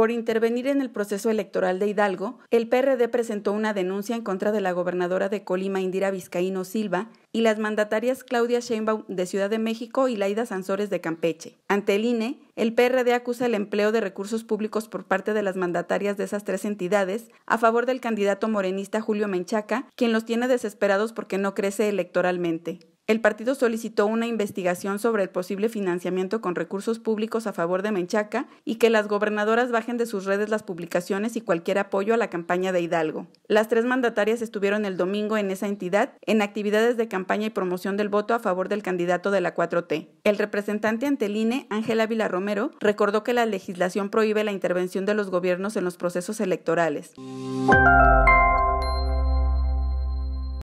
Por intervenir en el proceso electoral de Hidalgo, el PRD presentó una denuncia en contra de la gobernadora de Colima, Indira Vizcaíno Silva, y las mandatarias Claudia Sheinbaum de Ciudad de México y Laida Sansores de Campeche. Ante el INE, el PRD acusa el empleo de recursos públicos por parte de las mandatarias de esas tres entidades a favor del candidato morenista Julio Menchaca, quien los tiene desesperados porque no crece electoralmente el partido solicitó una investigación sobre el posible financiamiento con recursos públicos a favor de Menchaca y que las gobernadoras bajen de sus redes las publicaciones y cualquier apoyo a la campaña de Hidalgo. Las tres mandatarias estuvieron el domingo en esa entidad en actividades de campaña y promoción del voto a favor del candidato de la 4T. El representante ante el INE, Ángel Ávila Romero, recordó que la legislación prohíbe la intervención de los gobiernos en los procesos electorales.